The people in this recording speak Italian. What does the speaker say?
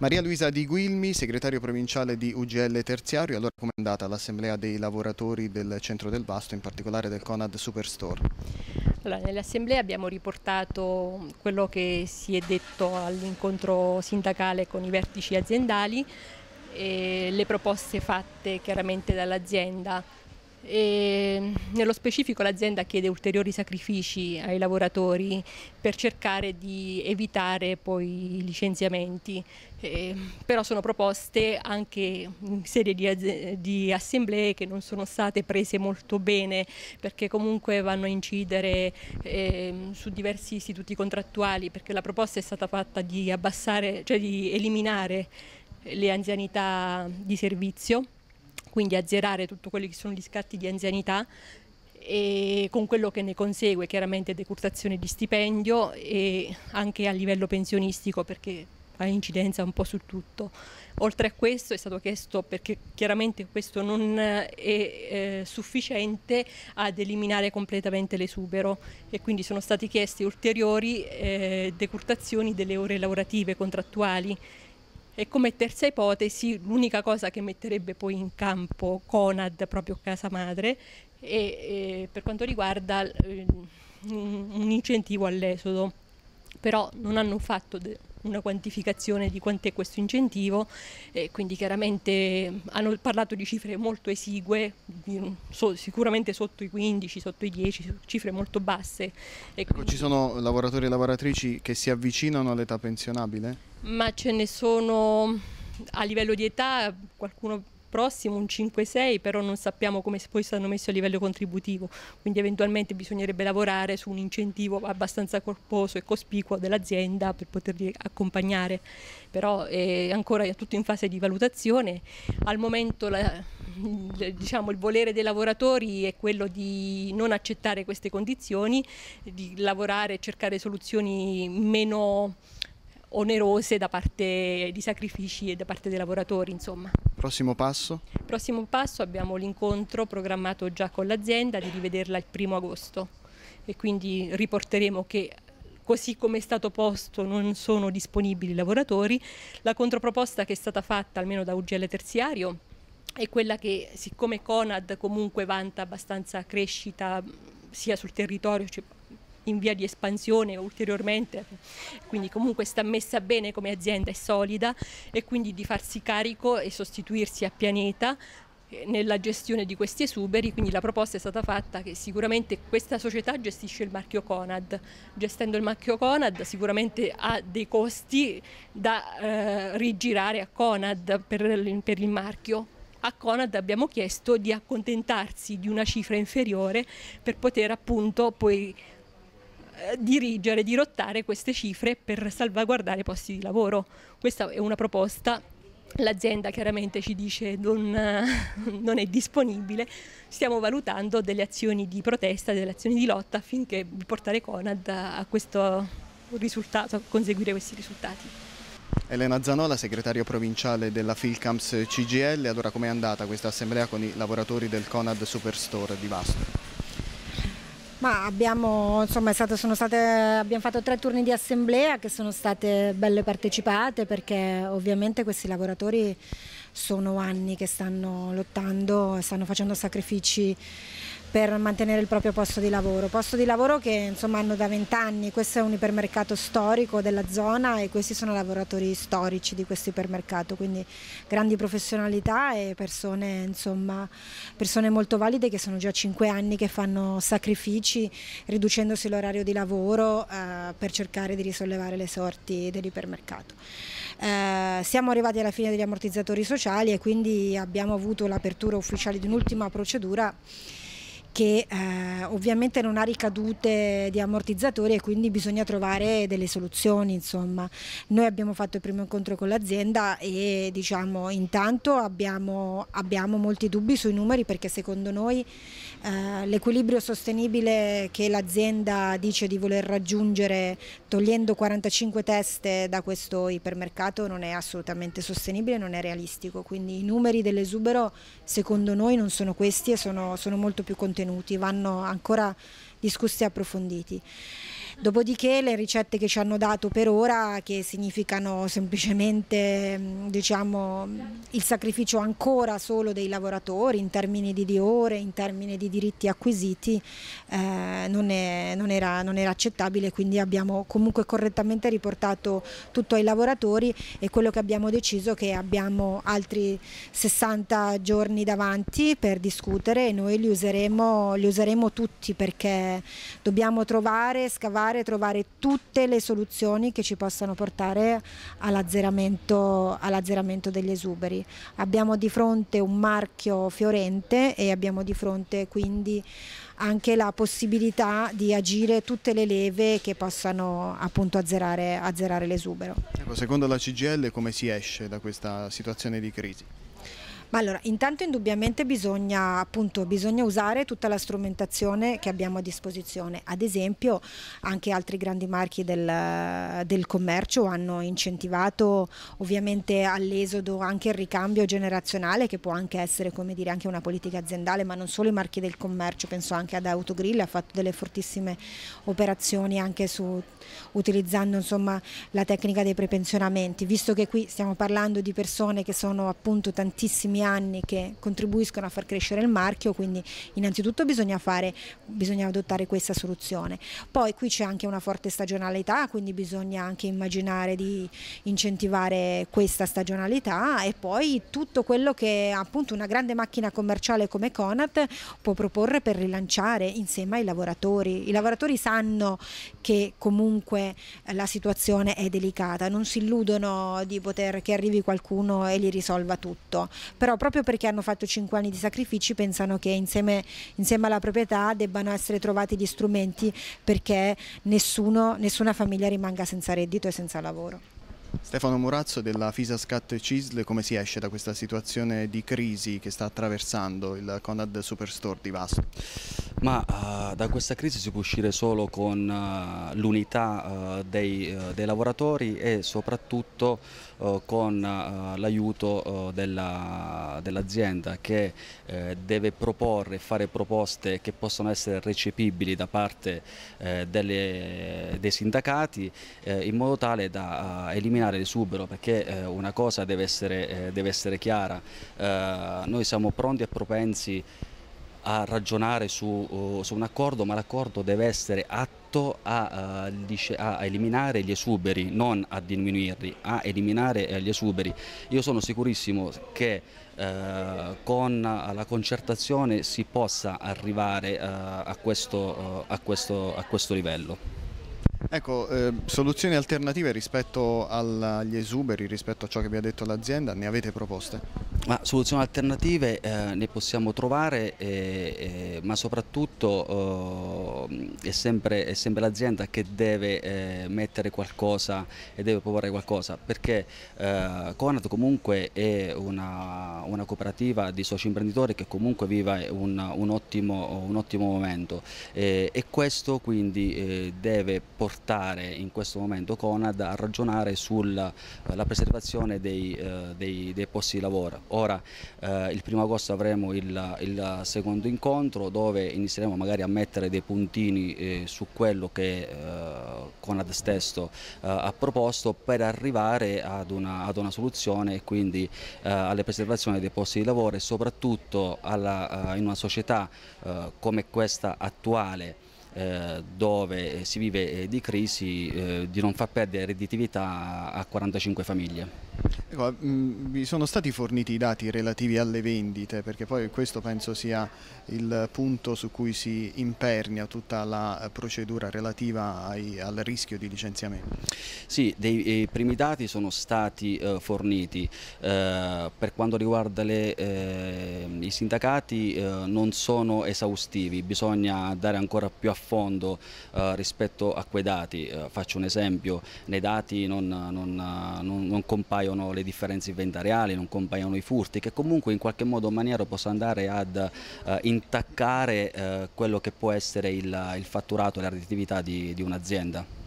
Maria Luisa Di Guilmi, segretario provinciale di UGL Terziario, allora com'è andata l'assemblea dei lavoratori del centro del Vasto, in particolare del Conad Superstore? Allora, Nell'assemblea abbiamo riportato quello che si è detto all'incontro sindacale con i vertici aziendali e le proposte fatte chiaramente dall'azienda e nello specifico l'azienda chiede ulteriori sacrifici ai lavoratori per cercare di evitare poi i licenziamenti, eh, però sono proposte anche in serie di, di, assemblee che non sono state prese molto bene perché comunque vanno a incidere eh, su diversi istituti contrattuali perché la proposta è stata fatta di, abbassare, cioè di eliminare le anzianità di servizio quindi azzerare tutti quelli che sono gli scatti di anzianità e con quello che ne consegue chiaramente decurtazione di stipendio e anche a livello pensionistico perché ha incidenza un po' su tutto. Oltre a questo è stato chiesto, perché chiaramente questo non è eh, sufficiente ad eliminare completamente l'esubero e quindi sono state chieste ulteriori eh, decurtazioni delle ore lavorative contrattuali e come terza ipotesi, l'unica cosa che metterebbe poi in campo Conad, proprio casa madre, è, è per quanto riguarda eh, un incentivo all'esodo. Però non hanno fatto una quantificazione di quant'è questo incentivo, eh, quindi chiaramente ehm, hanno parlato di cifre molto esigue, di, so, sicuramente sotto i 15, sotto i 10, cifre molto basse. Ecco, ci sono lavoratori e lavoratrici che si avvicinano all'età pensionabile? Ma ce ne sono a livello di età qualcuno prossimo, un 5-6, però non sappiamo come poi saranno messi a livello contributivo, quindi eventualmente bisognerebbe lavorare su un incentivo abbastanza corposo e cospicuo dell'azienda per poterli accompagnare, però è ancora tutto in fase di valutazione, al momento la, diciamo, il volere dei lavoratori è quello di non accettare queste condizioni, di lavorare e cercare soluzioni meno onerose da parte di sacrifici e da parte dei lavoratori. Insomma. Prossimo passo? Prossimo passo abbiamo l'incontro programmato già con l'azienda di rivederla il primo agosto e quindi riporteremo che così come è stato posto non sono disponibili i lavoratori. La controproposta che è stata fatta almeno da UGL Terziario è quella che siccome Conad comunque vanta abbastanza crescita sia sul territorio cioè in via di espansione ulteriormente, quindi comunque sta messa bene come azienda, è solida e quindi di farsi carico e sostituirsi a pianeta eh, nella gestione di questi esuberi, quindi la proposta è stata fatta che sicuramente questa società gestisce il marchio Conad, gestendo il marchio Conad sicuramente ha dei costi da eh, rigirare a Conad per, per il marchio. A Conad abbiamo chiesto di accontentarsi di una cifra inferiore per poter appunto poi eh, dirigere, dirottare queste cifre per salvaguardare i posti di lavoro. Questa è una proposta L'azienda chiaramente ci dice non, non è disponibile, stiamo valutando delle azioni di protesta, delle azioni di lotta affinché portare Conad a questo risultato, a conseguire questi risultati. Elena Zanola, segretario provinciale della Filcamps CGL, allora com'è andata questa assemblea con i lavoratori del Conad Superstore di Vasto? Ma abbiamo, insomma, stato, state, abbiamo fatto tre turni di assemblea che sono state belle partecipate perché ovviamente questi lavoratori sono anni che stanno lottando, stanno facendo sacrifici per mantenere il proprio posto di lavoro, posto di lavoro che insomma hanno da vent'anni, questo è un ipermercato storico della zona e questi sono lavoratori storici di questo ipermercato, quindi grandi professionalità e persone, insomma, persone molto valide che sono già cinque anni che fanno sacrifici riducendosi l'orario di lavoro eh, per cercare di risollevare le sorti dell'ipermercato. Eh, siamo arrivati alla fine degli ammortizzatori sociali e quindi abbiamo avuto l'apertura ufficiale di un'ultima procedura che eh, ovviamente non ha ricadute di ammortizzatori e quindi bisogna trovare delle soluzioni. Insomma. Noi abbiamo fatto il primo incontro con l'azienda e diciamo, intanto abbiamo, abbiamo, molti dubbi sui numeri perché secondo noi eh, l'equilibrio sostenibile che l'azienda dice di voler raggiungere togliendo 45 teste da questo ipermercato non è assolutamente sostenibile, non è realistico, quindi i numeri dell'esubero secondo noi non sono questi e sono, sono molto più contenuti contenuti, vanno ancora discussi e approfonditi. Dopodiché le ricette che ci hanno dato per ora, che significano semplicemente mm, diciamo, il sacrificio ancora solo dei lavoratori in termini di ore, in termini di diritti acquisiti, eh, non, è, non era, non era accettabile, quindi abbiamo comunque correttamente riportato tutto ai lavoratori e quello che abbiamo deciso è che abbiamo altri 60 giorni davanti per discutere e noi li useremo, li useremo tutti perché dobbiamo trovare, scavare, trovare tutte le soluzioni che ci possano portare all'azzeramento all degli esuberi. Abbiamo di fronte un marchio fiorente e abbiamo di fronte quindi anche la possibilità di agire tutte le leve che possano appunto azzerare, azzerare l'esubero. Ecco, secondo la CGL come si esce da questa situazione di crisi? Ma allora, intanto indubbiamente bisogna, appunto, bisogna usare tutta la strumentazione che abbiamo a disposizione. Ad esempio anche altri grandi marchi del, del commercio hanno incentivato ovviamente all'esodo anche il ricambio generazionale che può anche essere come dire, anche una politica aziendale, ma non solo i marchi del commercio, penso anche ad Autogrill, ha fatto delle fortissime operazioni anche su, utilizzando insomma, la tecnica dei prepensionamenti, visto che qui stiamo parlando di persone che sono appunto tantissimi tantissimi anni che contribuiscono a far crescere il marchio, quindi innanzitutto bisogna, fare, bisogna adottare questa soluzione. Poi qui c'è anche una forte stagionalità, quindi bisogna anche immaginare di incentivare questa stagionalità e poi tutto quello che appunto una grande macchina commerciale come Conat può proporre per rilanciare insieme ai lavoratori. I lavoratori sanno che comunque la situazione è delicata, non si illudono di poter che arrivi qualcuno e li risolva tutto, però proprio perché hanno fatto 5 anni di sacrifici pensano che insieme, insieme alla proprietà debbano essere trovati gli strumenti perché nessuno, nessuna famiglia rimanga senza reddito e senza lavoro. Stefano Murazzo della Fisascat CISL, come si esce da questa situazione di crisi che sta attraversando il Conad Superstore di Vasto? Ma uh, da questa crisi si può uscire solo con uh, l'unità uh, dei, dei, lavoratori e soprattutto con l'aiuto dell'azienda dell che deve proporre e fare proposte che possono essere recepibili da parte delle, dei sindacati in modo tale da eliminare l'esubero perché una cosa deve essere, deve essere chiara, noi siamo pronti e propensi a ragionare su, uh, su un accordo, ma l'accordo deve essere atto a, uh, a, eliminare gli esuberi, non a diminuirli, a eliminare eh, gli esuberi. Io sono sicurissimo che eh, con la concertazione si possa arrivare eh, a, questo, uh, a, questo, a questo livello. Ecco, eh, soluzioni alternative rispetto agli esuberi, rispetto a ciò che vi ha detto l'azienda, ne avete proposte? Ma soluzioni alternative eh, ne possiamo trovare, eh, eh, ma soprattutto eh, è sempre, sempre l'azienda che deve eh, mettere qualcosa e deve proporre qualcosa, perché eh, Conad comunque è una, una, cooperativa di soci imprenditori che comunque vive un, un, ottimo, un ottimo, momento e questo quindi eh, deve portare in questo momento Conad a ragionare sulla preservazione dei, dei, dei posti di lavoro Ora eh, il primo agosto avremo il, il, secondo incontro dove inizieremo magari a mettere dei puntini eh, su quello che eh, Conad stesso eh, ha proposto per arrivare ad una, ad una soluzione e quindi eh, alle preservazioni dei posti di lavoro e soprattutto alla, eh, in una società come questa attuale dove si vive di crisi, di non far perdere redditività a 45 famiglie. Ecco, mm, vi sono stati forniti i dati relativi alle vendite, perché poi questo penso sia il punto su cui si impernia tutta la eh, procedura relativa ai, al rischio di licenziamento. Sì, dei, i primi dati sono stati eh, forniti. Eh, per quanto riguarda le, eh, i sindacati eh, non sono esaustivi, bisogna andare ancora più a fondo eh, rispetto a quei dati. faccio un esempio, nei dati non, non, non, non compaiono compaiono le differenze inventariali, non compaiono i furti, che comunque in qualche modo o maniera possa andare ad eh, intaccare eh, quello che può essere il, il fatturato e la redditività di, di un'azienda.